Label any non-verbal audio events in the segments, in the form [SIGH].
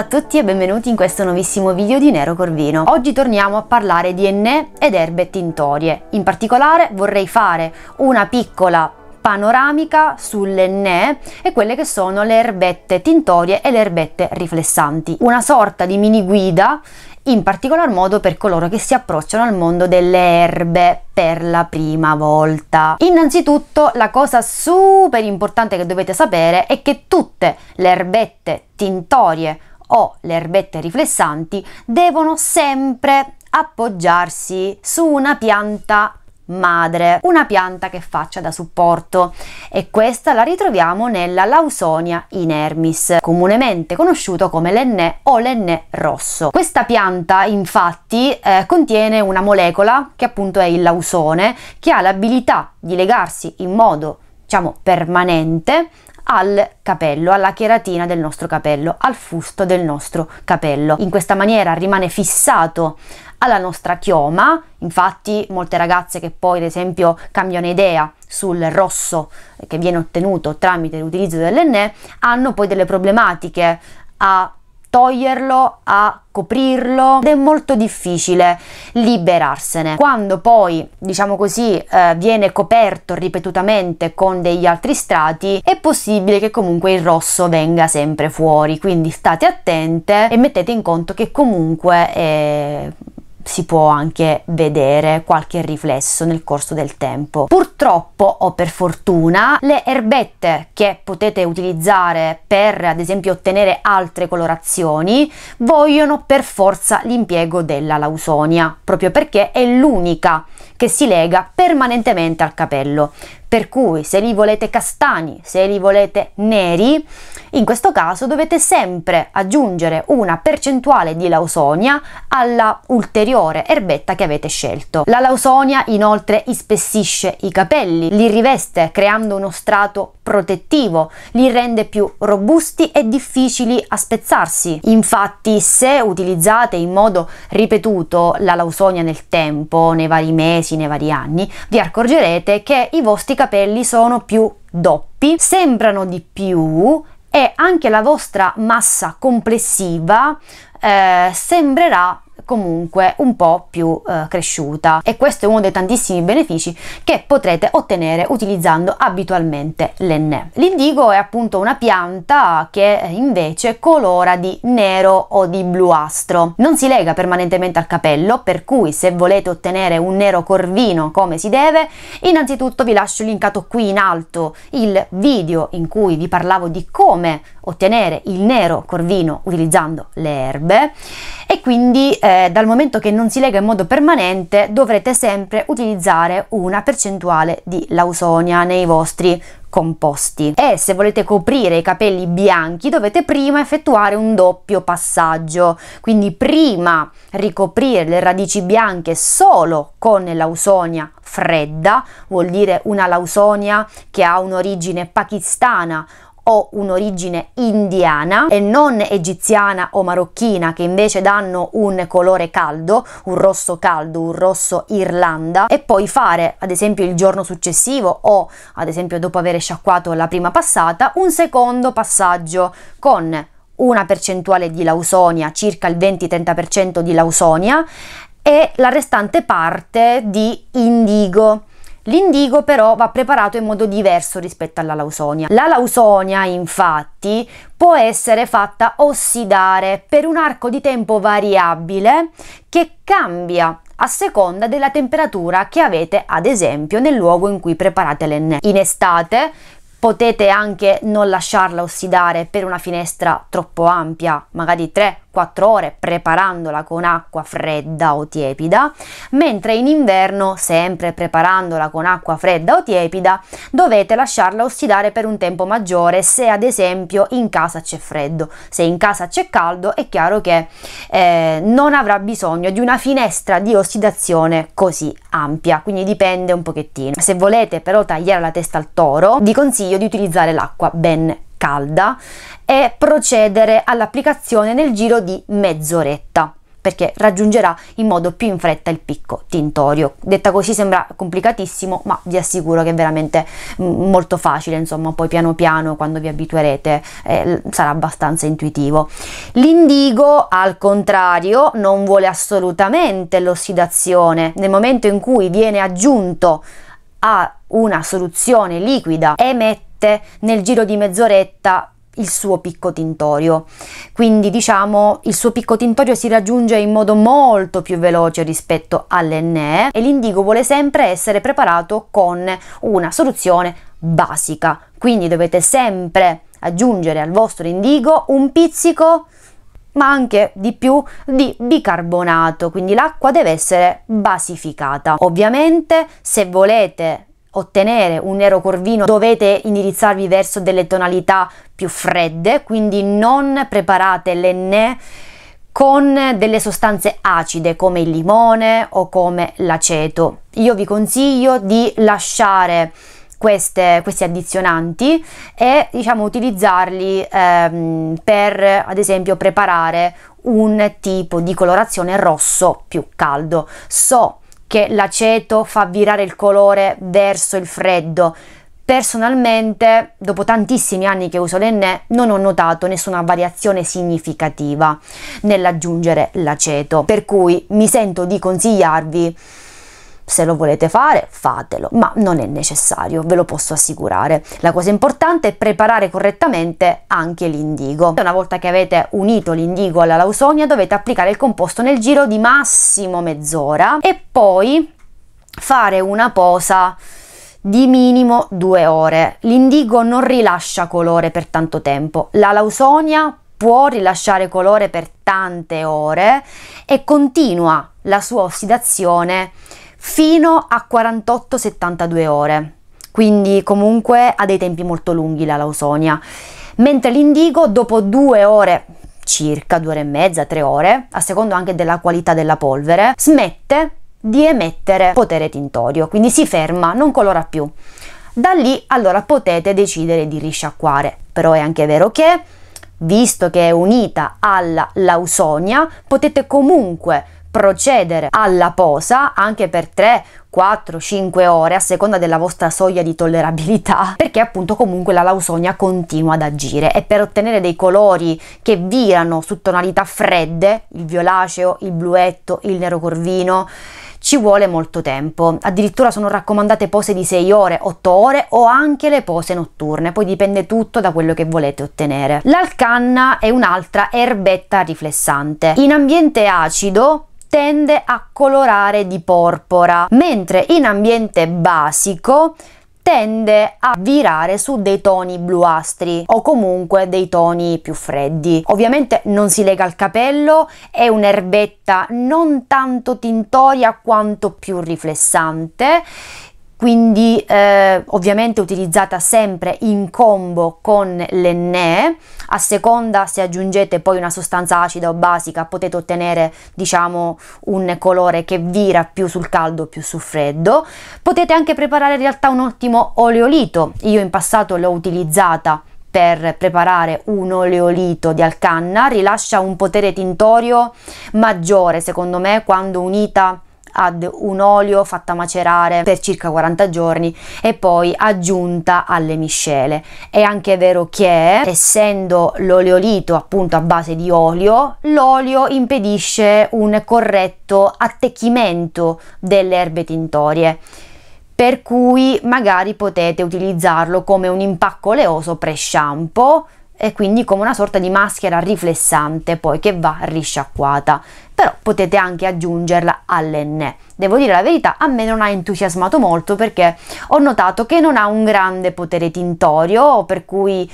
a tutti e benvenuti in questo nuovissimo video di Nero Corvino. Oggi torniamo a parlare di enne ed erbe tintorie. In particolare vorrei fare una piccola panoramica sull'enne e quelle che sono le erbette tintorie e le erbette riflessanti. Una sorta di mini guida in particolar modo per coloro che si approcciano al mondo delle erbe per la prima volta. Innanzitutto la cosa super importante che dovete sapere è che tutte le erbette tintorie o le erbette riflessanti devono sempre appoggiarsi su una pianta madre, una pianta che faccia da supporto e questa la ritroviamo nella Lausonia inermis, comunemente conosciuto come l'enne o l'enne rosso. Questa pianta infatti eh, contiene una molecola che appunto è il lausone che ha l'abilità di legarsi in modo diciamo permanente al capello, alla cheratina del nostro capello, al fusto del nostro capello. In questa maniera rimane fissato alla nostra chioma, infatti molte ragazze che poi ad esempio cambiano idea sul rosso che viene ottenuto tramite l'utilizzo dell'enne hanno poi delle problematiche a toglierlo a coprirlo ed è molto difficile liberarsene quando poi diciamo così eh, viene coperto ripetutamente con degli altri strati è possibile che comunque il rosso venga sempre fuori quindi state attente e mettete in conto che comunque eh, si può anche vedere qualche riflesso nel corso del tempo. Purtroppo o per fortuna le erbette che potete utilizzare per ad esempio ottenere altre colorazioni vogliono per forza l'impiego della lausonia proprio perché è l'unica che si lega permanentemente al capello per cui se li volete castani, se li volete neri, in questo caso dovete sempre aggiungere una percentuale di lausonia alla ulteriore erbetta che avete scelto. La lausonia inoltre ispessisce i capelli, li riveste creando uno strato protettivo, li rende più robusti e difficili a spezzarsi. Infatti se utilizzate in modo ripetuto la lausonia nel tempo, nei vari mesi, nei vari anni, vi accorgerete che i vostri capelli sono più doppi, sembrano di più e anche la vostra massa complessiva eh, sembrerà comunque un po' più eh, cresciuta e questo è uno dei tantissimi benefici che potrete ottenere utilizzando abitualmente l'enne. L'indigo è appunto una pianta che eh, invece colora di nero o di bluastro. Non si lega permanentemente al capello, per cui se volete ottenere un nero corvino come si deve, innanzitutto vi lascio linkato qui in alto il video in cui vi parlavo di come ottenere il nero corvino utilizzando le erbe e quindi eh, dal momento che non si lega in modo permanente dovrete sempre utilizzare una percentuale di lausonia nei vostri composti e se volete coprire i capelli bianchi dovete prima effettuare un doppio passaggio quindi prima ricoprire le radici bianche solo con l'ausonia fredda vuol dire una lausonia che ha un'origine pakistana o un'origine indiana e non egiziana o marocchina che invece danno un colore caldo, un rosso caldo, un rosso Irlanda e poi fare ad esempio il giorno successivo o ad esempio dopo aver sciacquato la prima passata un secondo passaggio con una percentuale di lausonia, circa il 20-30% di lausonia e la restante parte di indigo L'indigo però va preparato in modo diverso rispetto alla lausonia. La lausonia infatti può essere fatta ossidare per un arco di tempo variabile che cambia a seconda della temperatura che avete ad esempio nel luogo in cui preparate l'enne. In estate potete anche non lasciarla ossidare per una finestra troppo ampia, magari 3 4 ore preparandola con acqua fredda o tiepida, mentre in inverno, sempre preparandola con acqua fredda o tiepida, dovete lasciarla ossidare per un tempo maggiore se ad esempio in casa c'è freddo. Se in casa c'è caldo è chiaro che eh, non avrà bisogno di una finestra di ossidazione così ampia, quindi dipende un pochettino. Se volete però tagliare la testa al toro, vi consiglio di utilizzare l'acqua ben calda e procedere all'applicazione nel giro di mezz'oretta perché raggiungerà in modo più in fretta il picco tintorio. Detta così sembra complicatissimo, ma vi assicuro che è veramente mm, molto facile, insomma, poi piano piano quando vi abituerete eh, sarà abbastanza intuitivo. L'indigo, al contrario, non vuole assolutamente l'ossidazione. Nel momento in cui viene aggiunto a una soluzione liquida emette mette nel giro di mezz'oretta il suo picco tintorio. Quindi diciamo il suo picco tintorio si raggiunge in modo molto più veloce rispetto all'enne e l'indigo vuole sempre essere preparato con una soluzione basica. Quindi dovete sempre aggiungere al vostro indigo un pizzico ma anche di più di bicarbonato, quindi l'acqua deve essere basificata. Ovviamente se volete ottenere un nero corvino dovete indirizzarvi verso delle tonalità più fredde, quindi non preparate le né con delle sostanze acide come il limone o come l'aceto. Io vi consiglio di lasciare queste, questi addizionanti e diciamo utilizzarli ehm, per ad esempio preparare un tipo di colorazione rosso più caldo. So che l'aceto fa virare il colore verso il freddo. Personalmente, dopo tantissimi anni che uso l'enne, non ho notato nessuna variazione significativa nell'aggiungere l'aceto, per cui mi sento di consigliarvi se lo volete fare fatelo, ma non è necessario, ve lo posso assicurare. La cosa importante è preparare correttamente anche l'indigo. Una volta che avete unito l'indigo alla lausonia dovete applicare il composto nel giro di massimo mezz'ora e poi fare una posa di minimo due ore. L'indigo non rilascia colore per tanto tempo, la lausonia può rilasciare colore per tante ore e continua la sua ossidazione fino a 48-72 ore, quindi comunque ha dei tempi molto lunghi la lausonia, mentre l'indigo dopo due ore circa due ore e mezza, tre ore, a secondo anche della qualità della polvere, smette di emettere potere tintorio, quindi si ferma, non colora più. Da lì allora potete decidere di risciacquare, però è anche vero che, visto che è unita alla lausonia, potete comunque procedere alla posa anche per 3, 4, 5 ore a seconda della vostra soglia di tollerabilità [LAUGHS] perché appunto comunque la lausonia continua ad agire e per ottenere dei colori che virano su tonalità fredde, il violaceo, il bluetto, il nero corvino ci vuole molto tempo. Addirittura sono raccomandate pose di 6 ore, 8 ore o anche le pose notturne, poi dipende tutto da quello che volete ottenere. L'alcanna è un'altra erbetta riflessante. In ambiente acido tende a colorare di porpora, mentre in ambiente basico tende a virare su dei toni bluastri o comunque dei toni più freddi. Ovviamente non si lega al capello, è un'erbetta non tanto tintoria quanto più riflessante quindi eh, ovviamente utilizzata sempre in combo con l'enne, a seconda se aggiungete poi una sostanza acida o basica potete ottenere diciamo un colore che vira più sul caldo più sul freddo, potete anche preparare in realtà un ottimo oleolito, io in passato l'ho utilizzata per preparare un oleolito di alcanna rilascia un potere tintorio maggiore secondo me quando unita ad un olio fatta macerare per circa 40 giorni e poi aggiunta alle miscele. È anche vero che essendo l'oleolito appunto a base di olio, l'olio impedisce un corretto attecchimento delle erbe tintorie per cui magari potete utilizzarlo come un impacco oleoso pre-shampoo e quindi come una sorta di maschera riflessante poi che va risciacquata però potete anche aggiungerla all'enne. Devo dire la verità, a me non ha entusiasmato molto perché ho notato che non ha un grande potere tintorio, per cui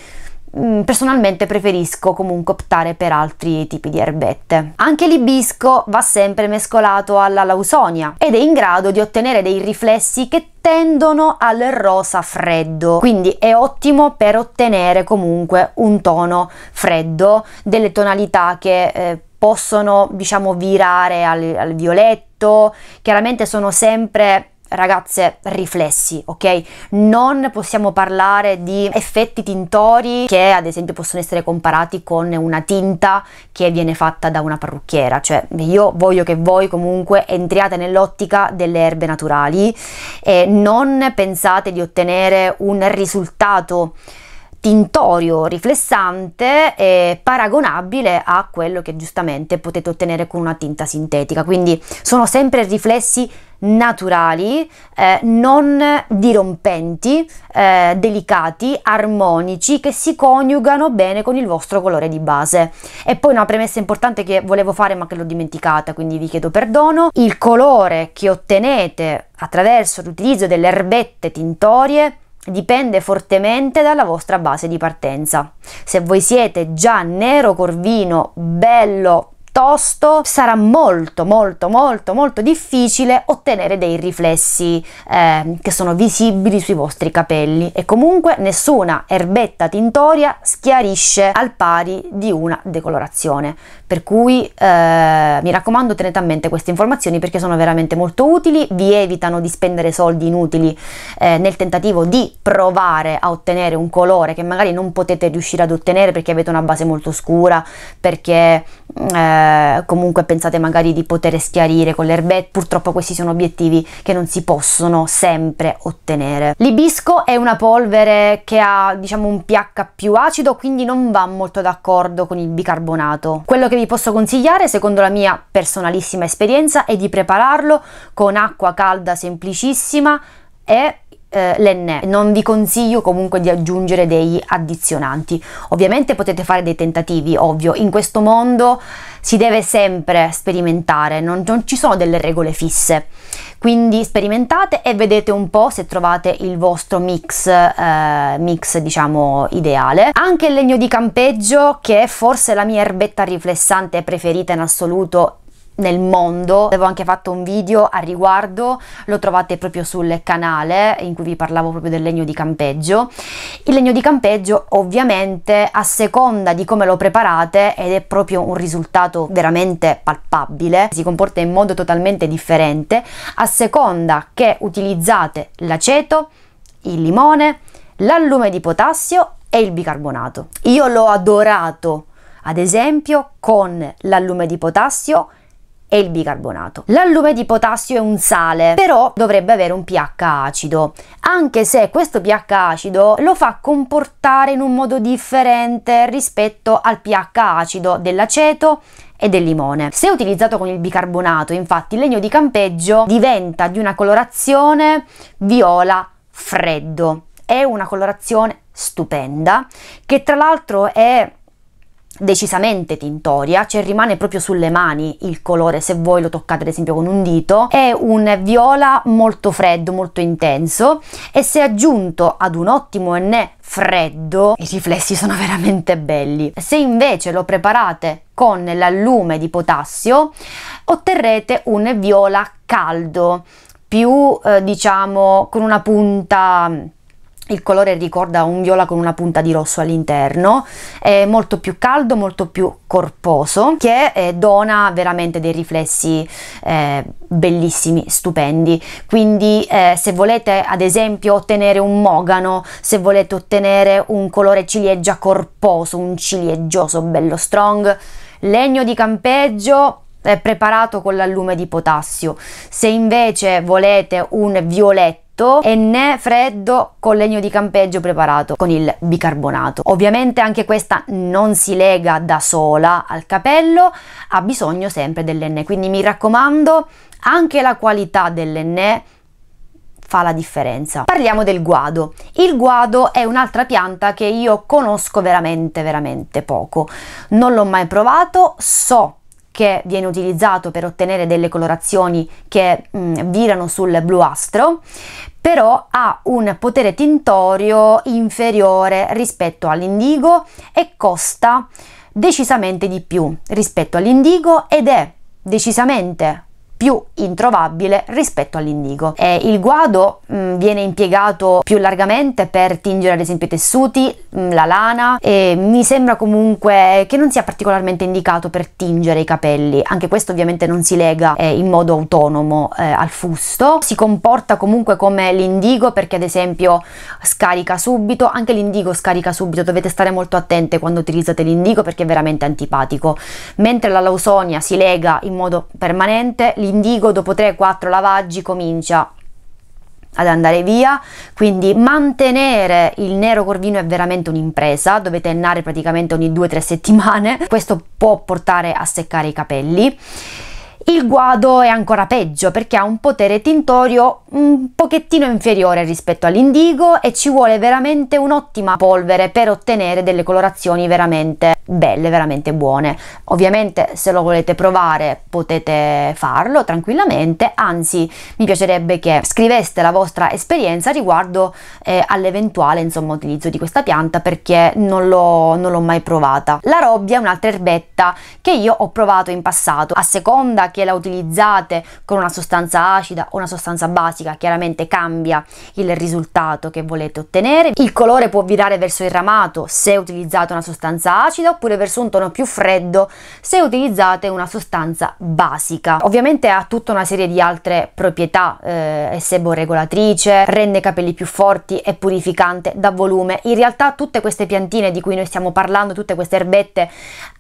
Mm, personalmente preferisco comunque optare per altri tipi di erbette. Anche l'ibisco va sempre mescolato alla lausonia ed è in grado di ottenere dei riflessi che tendono al rosa freddo, quindi è ottimo per ottenere comunque un tono freddo, delle tonalità che eh, possono diciamo virare al, al violetto, chiaramente sono sempre ragazze, riflessi, ok? Non possiamo parlare di effetti tintori che ad esempio possono essere comparati con una tinta che viene fatta da una parrucchiera, cioè io voglio che voi comunque entriate nell'ottica delle erbe naturali e non pensate di ottenere un risultato tintorio riflessante eh, paragonabile a quello che giustamente potete ottenere con una tinta sintetica quindi sono sempre riflessi naturali eh, non dirompenti eh, delicati armonici che si coniugano bene con il vostro colore di base e poi una premessa importante che volevo fare ma che l'ho dimenticata quindi vi chiedo perdono il colore che ottenete attraverso l'utilizzo delle erbette tintorie dipende fortemente dalla vostra base di partenza. Se voi siete già nero corvino, bello piuttosto sarà molto molto molto molto difficile ottenere dei riflessi eh, che sono visibili sui vostri capelli e comunque nessuna erbetta tintoria schiarisce al pari di una decolorazione per cui eh, mi raccomando tenete a mente queste informazioni perché sono veramente molto utili vi evitano di spendere soldi inutili eh, nel tentativo di provare a ottenere un colore che magari non potete riuscire ad ottenere perché avete una base molto scura perché mm, eh, eh, comunque pensate magari di poter schiarire con le purtroppo questi sono obiettivi che non si possono sempre ottenere. L'ibisco è una polvere che ha diciamo un pH più acido, quindi non va molto d'accordo con il bicarbonato. Quello che vi posso consigliare, secondo la mia personalissima esperienza, è di prepararlo con acqua calda semplicissima e eh, l'enne. Non vi consiglio comunque di aggiungere degli addizionanti. Ovviamente potete fare dei tentativi, ovvio, in questo mondo si deve sempre sperimentare, non, non ci sono delle regole fisse. Quindi sperimentate e vedete un po' se trovate il vostro mix, eh, mix diciamo ideale. Anche il legno di campeggio, che è forse la mia erbetta riflessante preferita in assoluto nel mondo, avevo anche fatto un video a riguardo, lo trovate proprio sul canale in cui vi parlavo proprio del legno di campeggio. Il legno di campeggio ovviamente a seconda di come lo preparate ed è proprio un risultato veramente palpabile, si comporta in modo totalmente differente a seconda che utilizzate l'aceto, il limone, l'allume di potassio e il bicarbonato. Io l'ho adorato ad esempio con l'allume di potassio e il bicarbonato. L'allume di potassio è un sale, però dovrebbe avere un pH acido, anche se questo pH acido lo fa comportare in un modo differente rispetto al pH acido dell'aceto e del limone. Se utilizzato con il bicarbonato, infatti, il legno di campeggio diventa di una colorazione viola freddo. È una colorazione stupenda che tra l'altro è decisamente tintoria, cioè rimane proprio sulle mani il colore se voi lo toccate ad esempio con un dito, è un viola molto freddo, molto intenso e se aggiunto ad un ottimo enne freddo i riflessi sono [LAUGHS] veramente belli. Se invece lo preparate con l'allume di potassio otterrete un viola caldo più eh, diciamo con una punta il colore ricorda un viola con una punta di rosso all'interno, è molto più caldo, molto più corposo, che eh, dona veramente dei riflessi eh, bellissimi, stupendi. Quindi eh, se volete ad esempio ottenere un mogano, se volete ottenere un colore ciliegia corposo, un ciliegioso bello strong, legno di campeggio preparato con l'allume di potassio. Se invece volete un violetto fritto e né freddo con legno di campeggio preparato con il bicarbonato. Ovviamente anche questa non si lega da sola al capello, ha bisogno sempre dell'enne, quindi mi raccomando anche la qualità dell'enne fa la differenza. Parliamo del guado. Il guado è un'altra pianta che io conosco veramente veramente poco. Non l'ho mai provato, so che viene utilizzato per ottenere delle colorazioni che mh, mm, virano sul bluastro, però ha un potere tintorio inferiore rispetto all'indigo e costa decisamente di più rispetto all'indigo ed è decisamente più introvabile rispetto all'indigo. Eh, il guado mh, mm, viene impiegato più largamente per tingere ad esempio i tessuti, mh, mm, la lana e mi sembra comunque che non sia particolarmente indicato per tingere i capelli, anche questo ovviamente non si lega eh, in modo autonomo eh, al fusto, si comporta comunque come l'indigo perché ad esempio scarica subito, anche l'indigo scarica subito, dovete stare molto attenti quando utilizzate l'indigo perché è veramente antipatico, mentre la lausonia si lega in modo permanente, l'indigo dopo 3-4 lavaggi comincia ad andare via, quindi mantenere il nero corvino è veramente un'impresa, dovete annare praticamente ogni 2-3 settimane, questo può portare a seccare i capelli il guado è ancora peggio perché ha un potere tintorio un pochettino inferiore rispetto all'indigo e ci vuole veramente un'ottima polvere per ottenere delle colorazioni veramente belle, veramente buone. Ovviamente se lo volete provare potete farlo tranquillamente, anzi mi piacerebbe che scriveste la vostra esperienza riguardo eh, all'eventuale insomma utilizzo di questa pianta perché non l'ho, non l'ho mai provata. La robbia è un'altra erbetta che io ho provato in passato a seconda che la utilizzate con una sostanza acida o una sostanza basica, chiaramente cambia il risultato che volete ottenere. Il colore può virare verso il ramato se utilizzate una sostanza acida oppure verso un tono più freddo se utilizzate una sostanza basica. Ovviamente ha tutta una serie di altre proprietà, eh, è seboregolatrice, rende i capelli più forti, e purificante, da volume. In realtà tutte queste piantine di cui noi stiamo parlando, tutte queste erbette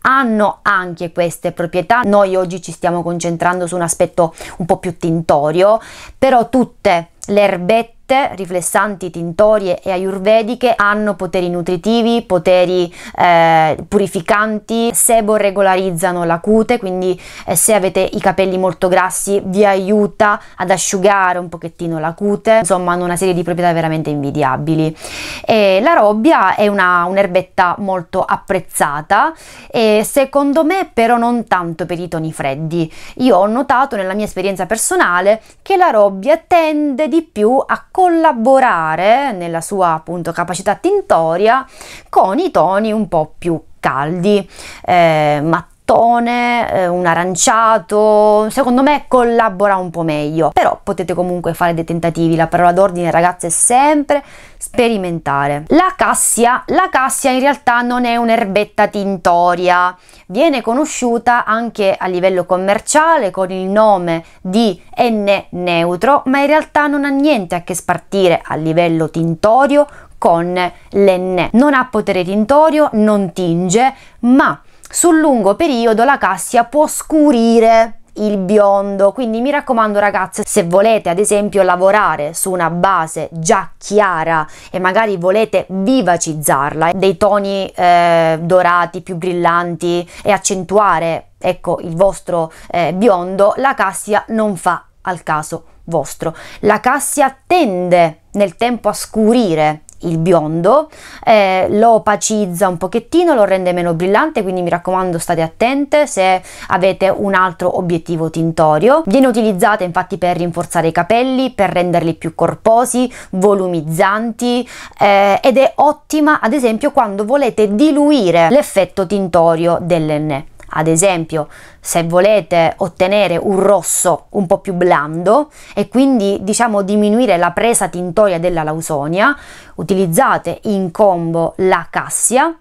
hanno anche queste proprietà. Noi oggi ci stiamo concentrando concentrando su un aspetto un po' più tintorio, però tutte le erbette Tè, riflessanti, tintorie e ayurvediche hanno poteri nutritivi, poteri eh, purificanti, sebo regolarizzano la cute, quindi eh, se avete i capelli molto grassi vi aiuta ad asciugare un pochettino la cute, insomma hanno una serie di proprietà veramente invidiabili. E la robbia è una, un'erbetta molto apprezzata e secondo me però non tanto per i toni freddi. Io ho notato nella mia esperienza personale che la robbia tende di più a collaborare nella sua appunto capacità tintoria con i toni un po' più caldi, eh, panettone, eh, un aranciato, secondo me collabora un po' meglio, però potete comunque fare dei tentativi, la parola d'ordine ragazze è sempre sperimentare. La cassia, la cassia in realtà non è un'erbetta tintoria, viene conosciuta anche a livello commerciale con il nome di N neutro, ma in realtà non ha niente a che spartire a livello tintorio con l'N. Non ha potere tintorio, non tinge, ma sul lungo periodo la cassia può scurire il biondo quindi mi raccomando ragazze se volete ad esempio lavorare su una base già chiara e magari volete vivacizzarla dei toni eh, dorati più brillanti e accentuare ecco il vostro eh, biondo la cassia non fa al caso vostro la cassia tende nel tempo a scurire il biondo, eh, lo opacizza un pochettino, lo rende meno brillante, quindi mi raccomando state attente se avete un altro obiettivo tintorio. Viene utilizzata infatti per rinforzare i capelli, per renderli più corposi, volumizzanti eh, ed è ottima ad esempio quando volete diluire l'effetto tintorio dell'enne. Ad esempio, se volete ottenere un rosso un po' più blando e quindi diciamo diminuire la presa tintoria della lausonia, utilizzate in combo la cassia,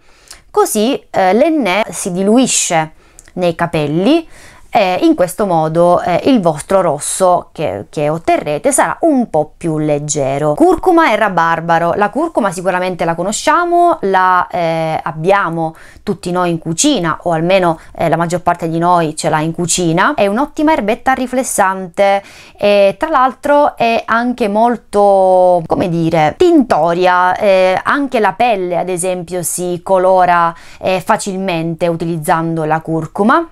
così eh, l'ennè si diluisce nei capelli eh, in questo modo eh, il vostro rosso che, che, otterrete sarà un po' più leggero. Curcuma e rabarbaro, la curcuma sicuramente la conosciamo, la eh, abbiamo tutti noi in cucina o almeno eh, la maggior parte di noi ce l'ha in cucina, è un'ottima erbetta riflessante e tra l'altro è anche molto, come dire, tintoria, eh, anche la pelle ad esempio si colora eh, facilmente utilizzando la curcuma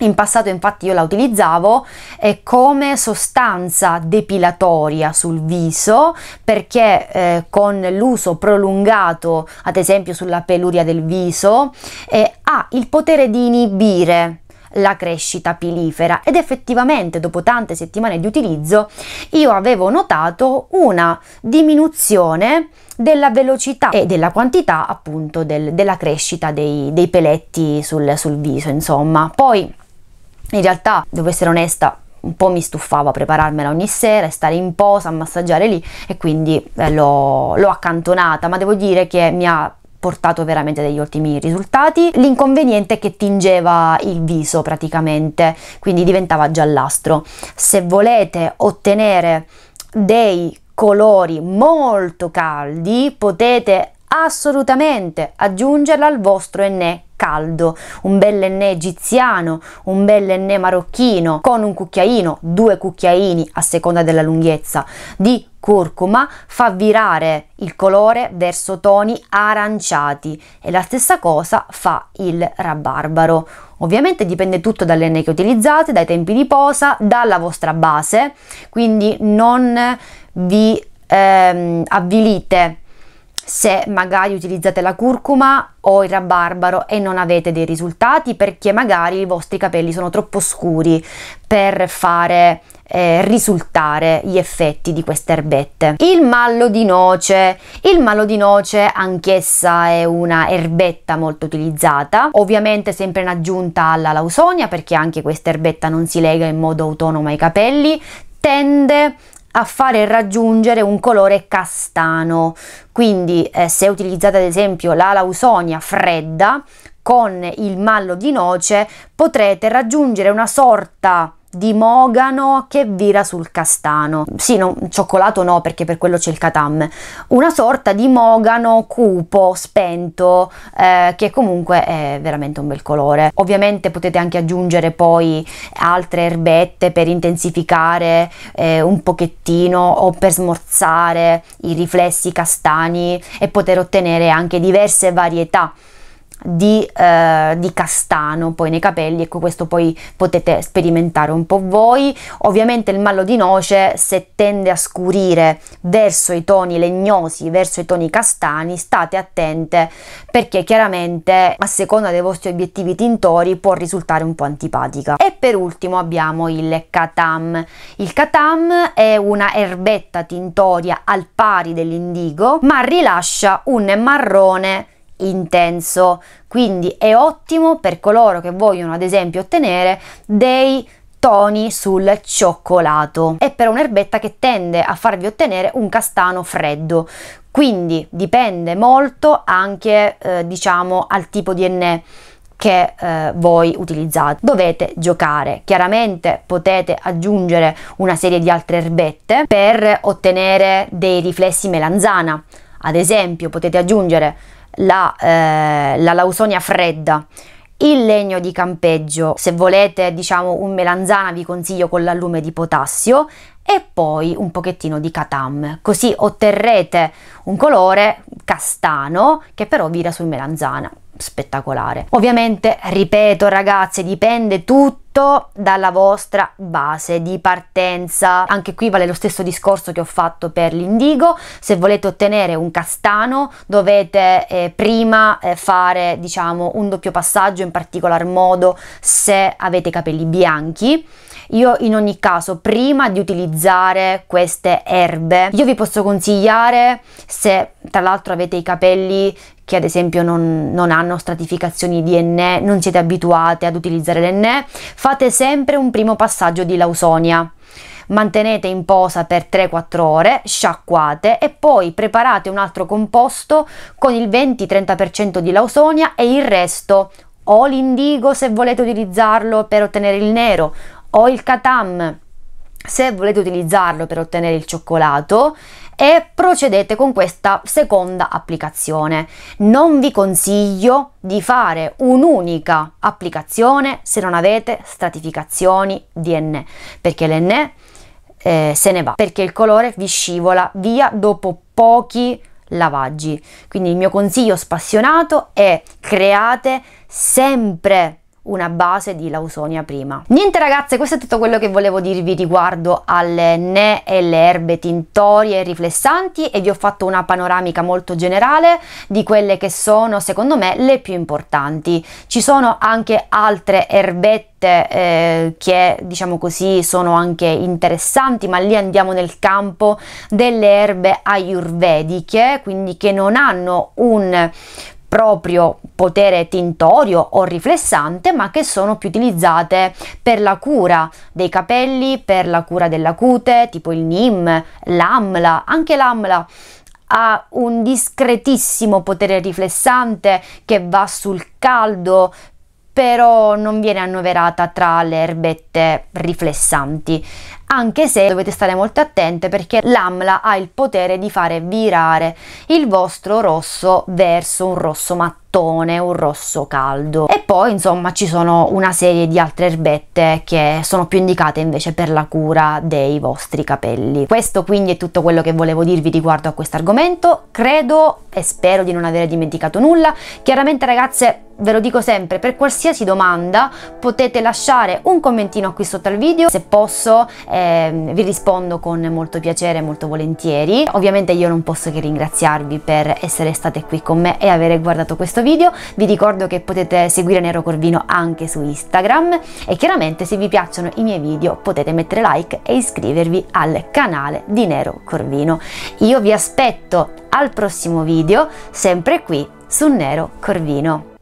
in passato infatti io la utilizzavo eh, come sostanza depilatoria sul viso perché eh, con l'uso prolungato ad esempio sulla peluria del viso eh, ha il potere di inibire la crescita pilifera ed effettivamente dopo tante settimane di utilizzo io avevo notato una diminuzione della velocità e della quantità appunto del, della crescita dei, dei peletti sul, sul viso insomma poi in realtà, devo essere onesta, un po' mi stufava prepararmela ogni sera, stare in posa, massaggiare lì e quindi eh, l'ho, l'ho accantonata, ma devo dire che mi ha portato veramente degli ottimi risultati. L'inconveniente è che tingeva il viso praticamente, quindi diventava giallastro. Se volete ottenere dei colori molto caldi potete assolutamente aggiungerla al vostro ennè caldo, un bel ennè egiziano, un bel ennè marocchino con un cucchiaino, due cucchiaini a seconda della lunghezza di curcuma fa virare il colore verso toni aranciati e la stessa cosa fa il rabarbaro. Ovviamente dipende tutto dalle enne che utilizzate, dai tempi di posa, dalla vostra base, quindi non vi ehm, avvilite se magari utilizzate la curcuma o il rabarbaro e non avete dei risultati perché magari i vostri capelli sono troppo scuri per fare eh, risultare gli effetti di queste erbette. Il mallo di noce. Il mallo di noce anch'essa è una erbetta molto utilizzata, ovviamente sempre in aggiunta alla lausonia perché anche questa erbetta non si lega in modo autonomo ai capelli, tende a fare raggiungere un colore castano. Quindi eh, se utilizzate ad esempio la lausonia fredda con il mallo di noce potrete raggiungere una sorta di mogano che vira sul castano. Sì, no, cioccolato no, perché per quello c'è il katam. Una sorta di mogano cupo, spento, eh, che comunque è veramente un bel colore. Ovviamente potete anche aggiungere poi altre erbette per intensificare eh, un pochettino o per smorzare i riflessi castani e poter ottenere anche diverse varietà di, eh, di, castano poi nei capelli, ecco questo poi potete sperimentare un po' voi. Ovviamente il mallo di noce se tende a scurire verso i toni legnosi, verso i toni castani, state attente perché chiaramente a seconda dei vostri obiettivi tintori può risultare un po' antipatica. E per ultimo abbiamo il katam. Il katam è una erbetta tintoria al pari dell'indigo ma rilascia un marrone intenso quindi è ottimo per coloro che vogliono ad esempio ottenere dei toni sul cioccolato è per un'erbetta che tende a farvi ottenere un castano freddo quindi dipende molto anche eh, diciamo al tipo di enne che eh, voi utilizzate dovete giocare chiaramente potete aggiungere una serie di altre erbette per ottenere dei riflessi melanzana ad esempio potete aggiungere la, eh, la lausonia fredda, il legno di campeggio, se volete diciamo un melanzana vi consiglio con l'allume di potassio e poi un pochettino di katam, così otterrete un colore castano che però vira sul melanzana, spettacolare. Ovviamente, ripeto ragazze, dipende tutto tutto dalla vostra base di partenza. Anche qui vale lo stesso discorso che ho fatto per l'indigo, se volete ottenere un castano dovete eh, prima eh, fare diciamo un doppio passaggio in particolar modo se avete capelli bianchi. Io in ogni caso prima di utilizzare queste erbe, io vi posso consigliare se tra l'altro avete i capelli che ad esempio non, non hanno stratificazioni di enne, non siete abituate ad utilizzare l'enne, fate sempre un primo passaggio di lausonia. Mantenete in posa per 3-4 ore, sciacquate e poi preparate un altro composto con il 20-30% di lausonia e il resto o l'indigo se volete utilizzarlo per ottenere il nero o il katam se volete utilizzarlo per ottenere il cioccolato e procedete con questa seconda applicazione. Non vi consiglio di fare un'unica applicazione se non avete stratificazioni DN, perché l'N eh, se ne va, perché il colore vi scivola via dopo pochi lavaggi. Quindi il mio consiglio spassionato è create sempre una base di Lausonia prima. Niente ragazze, questo è tutto quello che volevo dirvi riguardo alle ne e le erbe tintorie e riflessanti e vi ho fatto una panoramica molto generale di quelle che sono secondo me le più importanti. Ci sono anche altre erbette eh, che diciamo così sono anche interessanti ma lì andiamo nel campo delle erbe ayurvediche quindi che non hanno un proprio potere tintorio o riflessante, ma che sono più utilizzate per la cura dei capelli, per la cura della cute, tipo il NIM, l'AMLA, anche l'AMLA ha un discretissimo potere riflessante che va sul caldo però non viene annoverata tra le erbette riflessanti, anche se dovete stare molto attente perché l'amla ha il potere di fare virare il vostro rosso verso un rosso mattone, un rosso caldo. E poi insomma ci sono una serie di altre erbette che sono più indicate invece per la cura dei vostri capelli. Questo quindi è tutto quello che volevo dirvi riguardo a questo argomento. Credo e spero di non aver dimenticato nulla. Chiaramente ragazze ve lo dico sempre, per qualsiasi domanda potete lasciare un commentino qui sotto al video, se posso eh, vi rispondo con molto piacere, molto volentieri. Ovviamente io non posso che ringraziarvi per essere state qui con me e aver guardato questo video, vi ricordo che potete seguire Nero Corvino anche su Instagram e chiaramente se vi piacciono i miei video potete mettere like e iscrivervi al canale di Nero Corvino. Io vi aspetto al prossimo video, sempre qui su Nero Corvino.